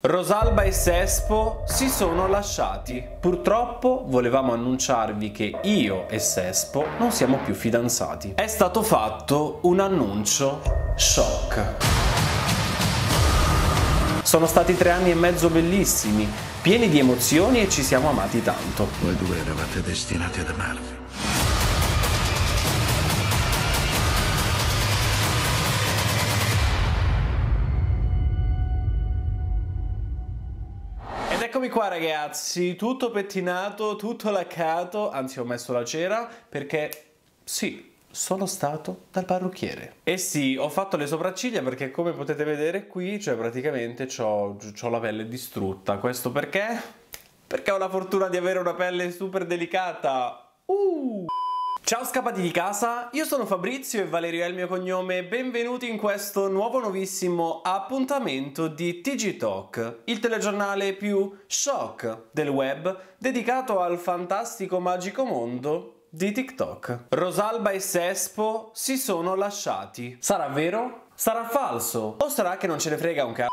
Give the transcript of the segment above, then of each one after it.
Rosalba e Sespo si sono lasciati. Purtroppo volevamo annunciarvi che io e Sespo non siamo più fidanzati. È stato fatto un annuncio shock. Sono stati tre anni e mezzo bellissimi, pieni di emozioni e ci siamo amati tanto. Voi due eravate destinati ad amarvi. Eccomi qua ragazzi, tutto pettinato, tutto laccato, anzi ho messo la cera perché sì, sono stato dal parrucchiere. E sì, ho fatto le sopracciglia perché come potete vedere qui, cioè praticamente ho la pelle distrutta. Questo perché? Perché ho la fortuna di avere una pelle super delicata. Uh! Ciao scappati di casa, io sono Fabrizio e Valerio è il mio cognome, benvenuti in questo nuovo nuovissimo appuntamento di TG Talk, il telegiornale più shock del web dedicato al fantastico magico mondo di TikTok. Rosalba e Sespo si sono lasciati. Sarà vero? Sarà falso? O sarà che non ce ne frega un cazzo?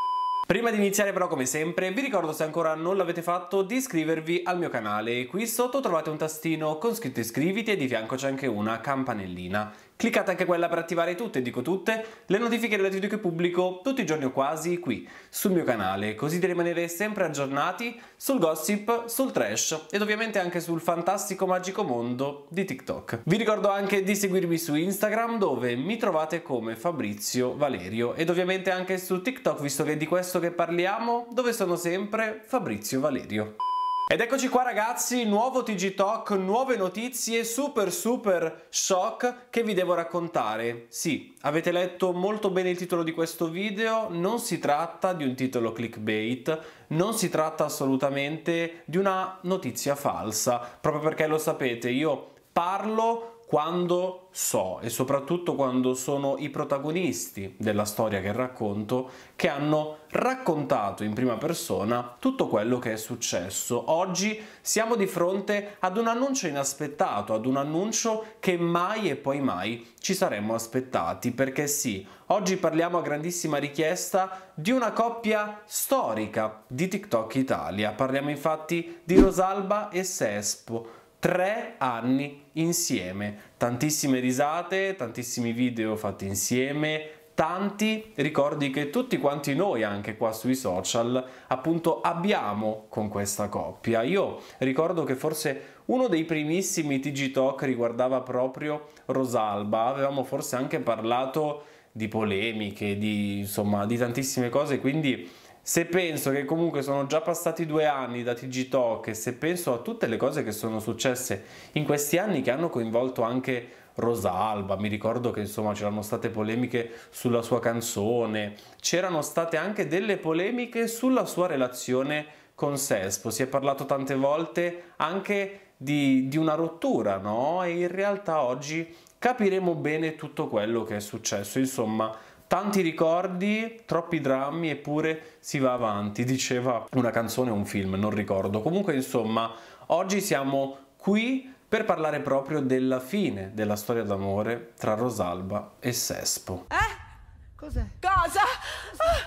Prima di iniziare però come sempre vi ricordo se ancora non l'avete fatto di iscrivervi al mio canale qui sotto trovate un tastino con scritto iscriviti e di fianco c'è anche una campanellina. Cliccate anche quella per attivare tutte, dico tutte, le notifiche delle video che pubblico tutti i giorni o quasi qui, sul mio canale, così da rimanere sempre aggiornati sul gossip, sul trash ed ovviamente anche sul fantastico magico mondo di TikTok. Vi ricordo anche di seguirmi su Instagram dove mi trovate come Fabrizio Valerio ed ovviamente anche su TikTok visto che è di questo che parliamo dove sono sempre Fabrizio Valerio. Ed eccoci qua ragazzi, nuovo TG Talk, nuove notizie, super super shock che vi devo raccontare. Sì, avete letto molto bene il titolo di questo video, non si tratta di un titolo clickbait, non si tratta assolutamente di una notizia falsa, proprio perché lo sapete, io parlo quando so e soprattutto quando sono i protagonisti della storia che racconto che hanno raccontato in prima persona tutto quello che è successo. Oggi siamo di fronte ad un annuncio inaspettato, ad un annuncio che mai e poi mai ci saremmo aspettati, perché sì, oggi parliamo a grandissima richiesta di una coppia storica di TikTok Italia. Parliamo infatti di Rosalba e Sespo tre anni insieme. Tantissime risate, tantissimi video fatti insieme, tanti ricordi che tutti quanti noi anche qua sui social appunto abbiamo con questa coppia. Io ricordo che forse uno dei primissimi TG Talk riguardava proprio Rosalba, avevamo forse anche parlato di polemiche, di insomma di tantissime cose, quindi se penso che comunque sono già passati due anni da TG Talk e se penso a tutte le cose che sono successe in questi anni che hanno coinvolto anche Rosalba, mi ricordo che insomma c'erano state polemiche sulla sua canzone, c'erano state anche delle polemiche sulla sua relazione con Sespo, si è parlato tante volte anche di, di una rottura, no? E in realtà oggi capiremo bene tutto quello che è successo, insomma tanti ricordi, troppi drammi, eppure si va avanti, diceva una canzone o un film, non ricordo. Comunque, insomma, oggi siamo qui per parlare proprio della fine della storia d'amore tra Rosalba e Sespo. Eh? Cos'è? Cosa?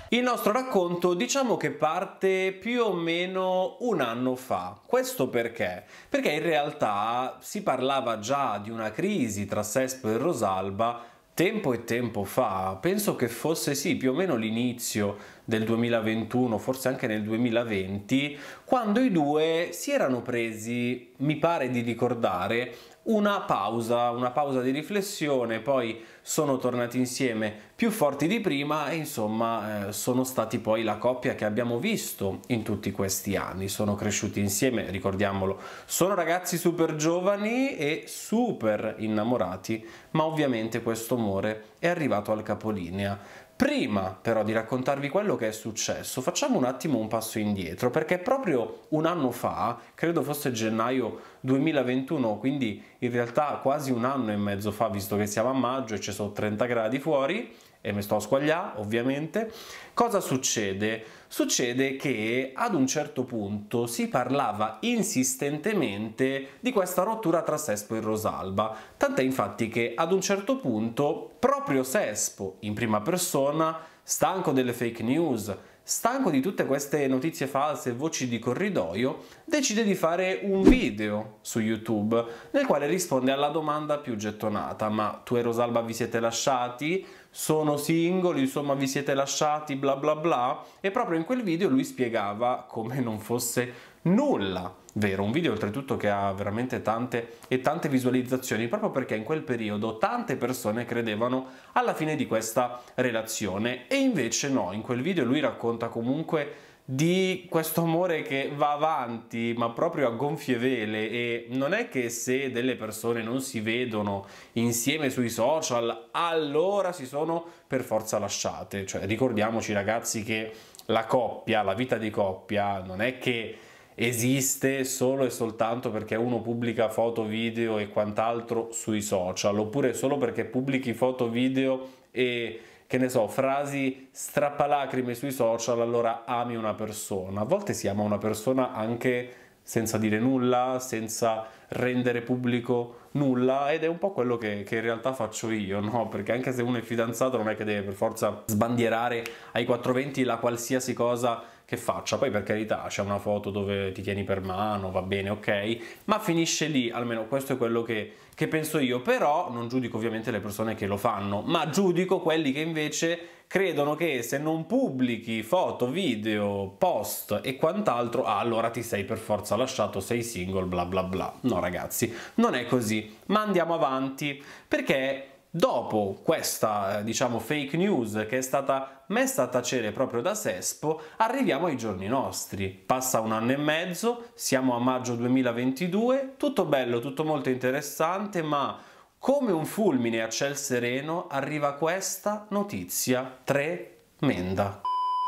Il nostro racconto diciamo che parte più o meno un anno fa. Questo perché? Perché in realtà si parlava già di una crisi tra Sespo e Rosalba tempo e tempo fa, penso che fosse sì, più o meno l'inizio del 2021, forse anche nel 2020, quando i due si erano presi, mi pare di ricordare, una pausa, una pausa di riflessione, poi sono tornati insieme più forti di prima e insomma eh, sono stati poi la coppia che abbiamo visto in tutti questi anni, sono cresciuti insieme, ricordiamolo, sono ragazzi super giovani e super innamorati, ma ovviamente questo amore è arrivato al capolinea Prima però di raccontarvi quello che è successo, facciamo un attimo un passo indietro, perché proprio un anno fa, credo fosse gennaio 2021, quindi in realtà quasi un anno e mezzo fa, visto che siamo a maggio e ci sono 30 gradi fuori, e mi sto a squagliare ovviamente, cosa succede? Succede che ad un certo punto si parlava insistentemente di questa rottura tra Sespo e Rosalba, tant'è infatti che ad un certo punto proprio Sespo, in prima persona, stanco delle fake news, stanco di tutte queste notizie false e voci di corridoio, decide di fare un video su YouTube nel quale risponde alla domanda più gettonata: Ma tu e Rosalba vi siete lasciati? sono singoli, insomma vi siete lasciati, bla bla bla. E proprio in quel video lui spiegava come non fosse nulla vero, un video oltretutto che ha veramente tante e tante visualizzazioni, proprio perché in quel periodo tante persone credevano alla fine di questa relazione e invece no, in quel video lui racconta comunque di questo amore che va avanti, ma proprio a gonfie vele e non è che se delle persone non si vedono insieme sui social, allora si sono per forza lasciate. Cioè, ricordiamoci ragazzi che la coppia, la vita di coppia non è che esiste solo e soltanto perché uno pubblica foto, video e quant'altro sui social, oppure solo perché pubblichi foto, video e che ne so, frasi strappalacrime sui social, allora ami una persona. A volte si ama una persona anche senza dire nulla, senza rendere pubblico nulla ed è un po' quello che, che in realtà faccio io, no? Perché anche se uno è fidanzato non è che deve per forza sbandierare ai 420 la qualsiasi cosa che faccia, poi per carità c'è una foto dove ti tieni per mano, va bene, ok, ma finisce lì, almeno questo è quello che, che penso io, però non giudico ovviamente le persone che lo fanno, ma giudico quelli che invece credono che se non pubblichi foto, video, post e quant'altro, ah, allora ti sei per forza lasciato, sei single, bla bla bla. No ragazzi, non è così. Ma andiamo avanti, perché Dopo questa, eh, diciamo, fake news che è stata messa a tacere proprio da Sespo, arriviamo ai giorni nostri. Passa un anno e mezzo, siamo a maggio 2022, tutto bello, tutto molto interessante, ma come un fulmine a ciel sereno arriva questa notizia tremenda.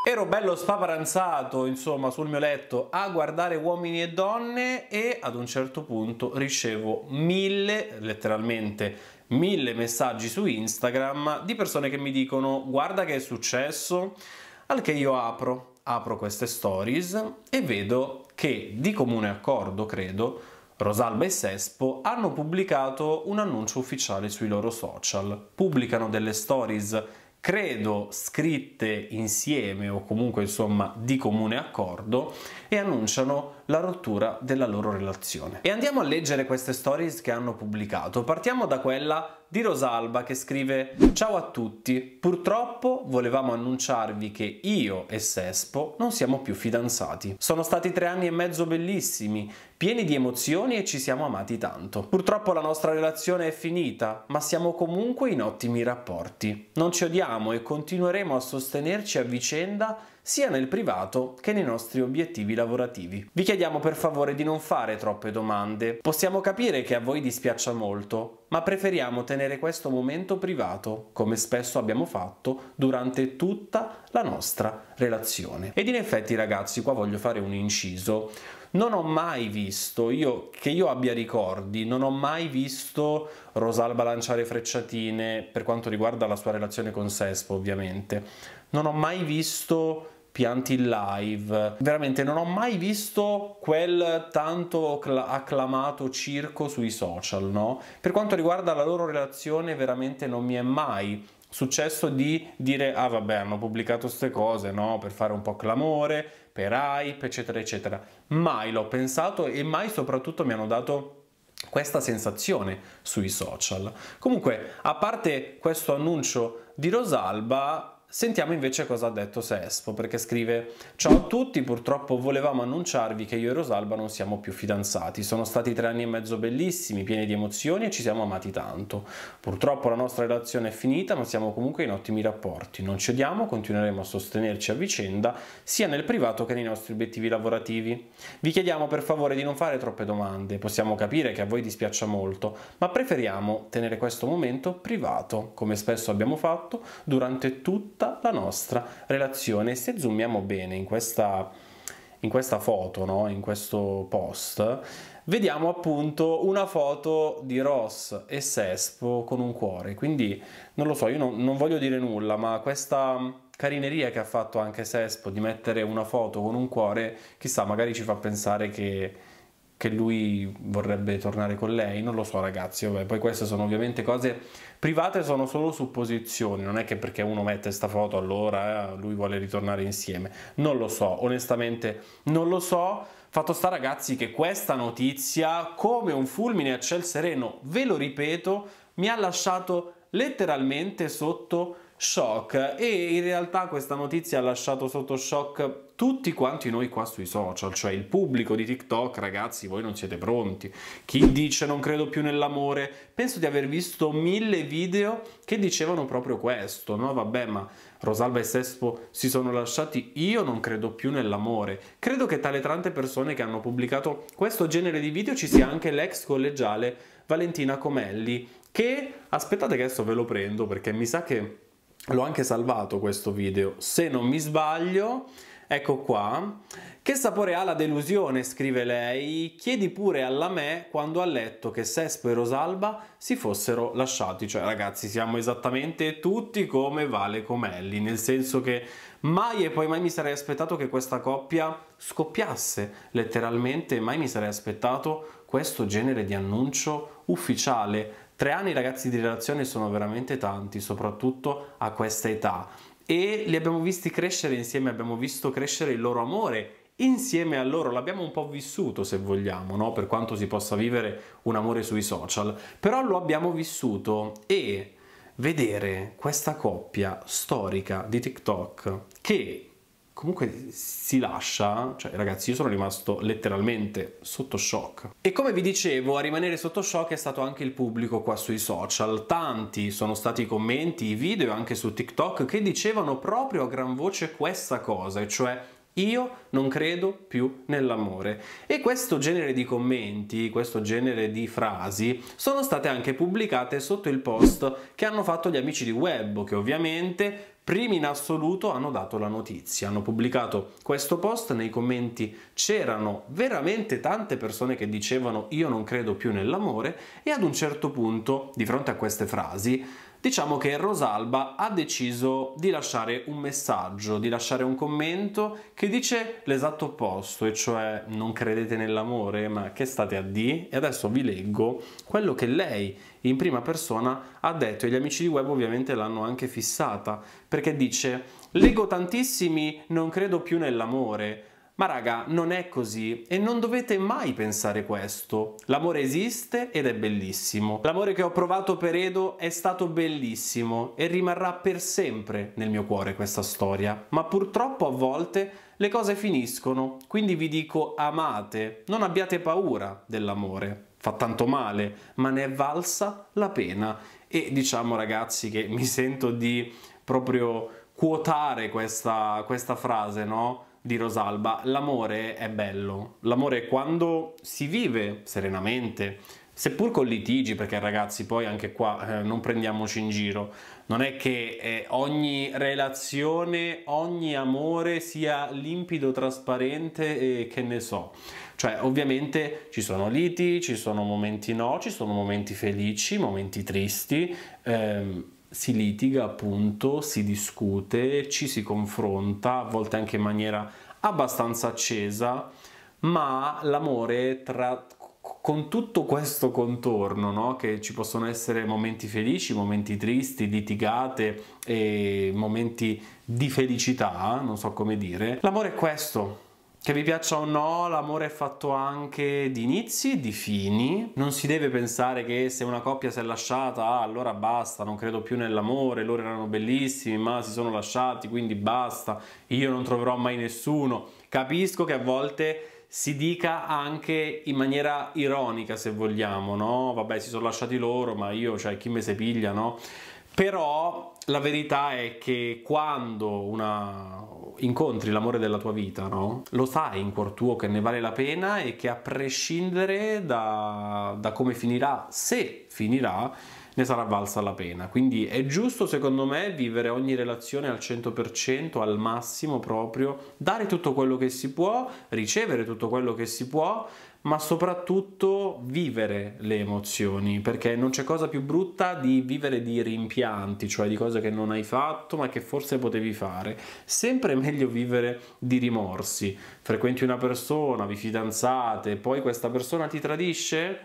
Ero bello spavaranzato, insomma, sul mio letto a guardare uomini e donne e ad un certo punto ricevo mille, letteralmente, mille messaggi su Instagram di persone che mi dicono guarda che è successo, al che io apro, apro queste stories e vedo che di comune accordo, credo, Rosalba e Sespo hanno pubblicato un annuncio ufficiale sui loro social. Pubblicano delle stories credo scritte insieme o comunque insomma di comune accordo e annunciano la rottura della loro relazione. E andiamo a leggere queste stories che hanno pubblicato. Partiamo da quella di Rosalba che scrive Ciao a tutti, purtroppo volevamo annunciarvi che io e Sespo non siamo più fidanzati. Sono stati tre anni e mezzo bellissimi pieni di emozioni e ci siamo amati tanto. Purtroppo la nostra relazione è finita, ma siamo comunque in ottimi rapporti. Non ci odiamo e continueremo a sostenerci a vicenda sia nel privato che nei nostri obiettivi lavorativi. Vi chiediamo per favore di non fare troppe domande. Possiamo capire che a voi dispiaccia molto, ma preferiamo tenere questo momento privato, come spesso abbiamo fatto durante tutta la nostra relazione. Ed in effetti ragazzi, qua voglio fare un inciso non ho mai visto, io, che io abbia ricordi, non ho mai visto Rosalba lanciare frecciatine per quanto riguarda la sua relazione con Sespo ovviamente, non ho mai visto pianti in live. Veramente non ho mai visto quel tanto acclamato circo sui social, no? Per quanto riguarda la loro relazione, veramente non mi è mai successo di dire ah vabbè hanno pubblicato queste cose no per fare un po' clamore per hype, eccetera, eccetera. Mai l'ho pensato e mai soprattutto mi hanno dato questa sensazione sui social. Comunque, a parte questo annuncio di Rosalba, Sentiamo invece cosa ha detto Sespo, perché scrive Ciao a tutti, purtroppo volevamo annunciarvi che io e Rosalba non siamo più fidanzati. Sono stati tre anni e mezzo bellissimi, pieni di emozioni e ci siamo amati tanto. Purtroppo la nostra relazione è finita, ma siamo comunque in ottimi rapporti. Non cediamo, continueremo a sostenerci a vicenda, sia nel privato che nei nostri obiettivi lavorativi. Vi chiediamo per favore di non fare troppe domande, possiamo capire che a voi dispiaccia molto, ma preferiamo tenere questo momento privato, come spesso abbiamo fatto durante tutto tutta la nostra relazione. Se zoomiamo bene in questa, in questa foto, no? in questo post, vediamo appunto una foto di Ross e Sespo con un cuore. Quindi non lo so, io non, non voglio dire nulla, ma questa carineria che ha fatto anche Sespo di mettere una foto con un cuore, chissà, magari ci fa pensare che, che lui vorrebbe tornare con lei, non lo so ragazzi, vabbè, poi queste sono ovviamente cose Private sono solo supposizioni, non è che perché uno mette sta foto allora eh, lui vuole ritornare insieme. Non lo so, onestamente non lo so. Fatto sta ragazzi che questa notizia, come un fulmine a ciel sereno, ve lo ripeto, mi ha lasciato letteralmente sotto shock e in realtà questa notizia ha lasciato sotto shock tutti quanti noi qua sui social, cioè il pubblico di TikTok, ragazzi, voi non siete pronti. Chi dice non credo più nell'amore? Penso di aver visto mille video che dicevano proprio questo, no? Vabbè, ma Rosalba e Sespo si sono lasciati, io non credo più nell'amore. Credo che tra le tante persone che hanno pubblicato questo genere di video ci sia anche l'ex collegiale Valentina Comelli, che aspettate che adesso ve lo prendo perché mi sa che l'ho anche salvato questo video, se non mi sbaglio Ecco qua. Che sapore ha la delusione, scrive lei, chiedi pure alla me quando ha letto che Sespo e Rosalba si fossero lasciati. Cioè ragazzi siamo esattamente tutti come Vale Comelli, nel senso che mai e poi mai mi sarei aspettato che questa coppia scoppiasse, letteralmente mai mi sarei aspettato questo genere di annuncio ufficiale. Tre anni ragazzi di relazione sono veramente tanti, soprattutto a questa età e li abbiamo visti crescere insieme, abbiamo visto crescere il loro amore insieme a loro, l'abbiamo un po' vissuto se vogliamo, no? per quanto si possa vivere un amore sui social, però lo abbiamo vissuto e vedere questa coppia storica di TikTok che comunque si lascia, cioè ragazzi io sono rimasto letteralmente sotto shock. E come vi dicevo a rimanere sotto shock è stato anche il pubblico qua sui social, tanti sono stati i commenti, i video anche su TikTok che dicevano proprio a gran voce questa cosa, e cioè io non credo più nell'amore. E questo genere di commenti, questo genere di frasi, sono state anche pubblicate sotto il post che hanno fatto gli amici di Web, che ovviamente primi in assoluto hanno dato la notizia. Hanno pubblicato questo post, nei commenti c'erano veramente tante persone che dicevano io non credo più nell'amore e ad un certo punto, di fronte a queste frasi, diciamo che Rosalba ha deciso di lasciare un messaggio, di lasciare un commento che dice l'esatto opposto, e cioè non credete nell'amore, ma che state a di? E adesso vi leggo quello che lei in prima persona ha detto e gli amici di web ovviamente l'hanno anche fissata, perché dice "Leggo tantissimi, non credo più nell'amore" Ma raga, non è così e non dovete mai pensare questo. L'amore esiste ed è bellissimo. L'amore che ho provato per Edo è stato bellissimo e rimarrà per sempre nel mio cuore questa storia. Ma purtroppo a volte le cose finiscono, quindi vi dico amate, non abbiate paura dell'amore. Fa tanto male, ma ne è valsa la pena. E diciamo ragazzi che mi sento di proprio quotare questa, questa frase, no? di Rosalba, l'amore è bello, l'amore è quando si vive serenamente, seppur con litigi, perché ragazzi poi anche qua eh, non prendiamoci in giro, non è che eh, ogni relazione, ogni amore sia limpido, trasparente e che ne so. Cioè, ovviamente ci sono liti, ci sono momenti no, ci sono momenti felici, momenti tristi. Ehm, si litiga appunto, si discute, ci si confronta, a volte anche in maniera abbastanza accesa, ma l'amore tra con tutto questo contorno, no? che ci possono essere momenti felici, momenti tristi, litigate e momenti di felicità, non so come dire, l'amore è questo, che vi piaccia o no, l'amore è fatto anche di inizi e di fini. Non si deve pensare che se una coppia si è lasciata, ah, allora basta, non credo più nell'amore, loro erano bellissimi, ma si sono lasciati, quindi basta, io non troverò mai nessuno. Capisco che a volte si dica anche in maniera ironica, se vogliamo, no? Vabbè, si sono lasciati loro, ma io, cioè, chi me se piglia, no? però la verità è che quando una... incontri l'amore della tua vita, no? lo sai in cuor tuo che ne vale la pena e che a prescindere da, da come finirà, se finirà, ne sarà valsa la pena. Quindi è giusto, secondo me, vivere ogni relazione al 100%, al massimo proprio, dare tutto quello che si può, ricevere tutto quello che si può, ma soprattutto vivere le emozioni, perché non c'è cosa più brutta di vivere di rimpianti, cioè di cose che non hai fatto ma che forse potevi fare. Sempre meglio vivere di rimorsi. Frequenti una persona, vi fidanzate, poi questa persona ti tradisce?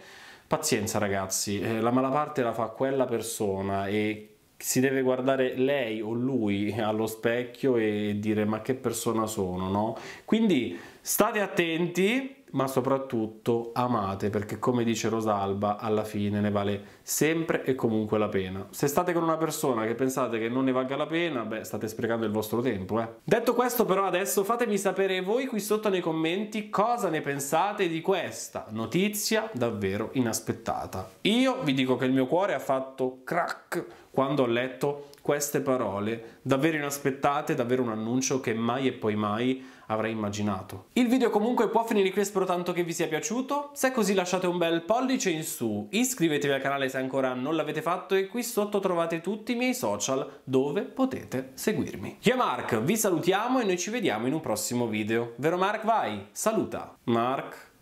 Pazienza ragazzi, eh, la mala parte la fa quella persona e si deve guardare lei o lui allo specchio e dire ma che persona sono, no? Quindi State attenti, ma soprattutto amate, perché come dice Rosalba, alla fine ne vale sempre e comunque la pena. Se state con una persona che pensate che non ne valga la pena, beh, state sprecando il vostro tempo, eh. Detto questo, però, adesso fatemi sapere voi qui sotto nei commenti cosa ne pensate di questa notizia davvero inaspettata. Io vi dico che il mio cuore ha fatto crack quando ho letto queste parole davvero inaspettate, davvero un annuncio che mai e poi mai avrei immaginato. Il video comunque può finire qui, spero tanto che vi sia piaciuto. Se è così lasciate un bel pollice in su, iscrivetevi al canale se ancora non l'avete fatto e qui sotto trovate tutti i miei social dove potete seguirmi. Io e Mark vi salutiamo e noi ci vediamo in un prossimo video. Vero Mark? Vai, saluta! Mark...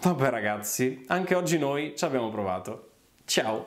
Vabbè ragazzi, anche oggi noi ci abbiamo provato. Ciao!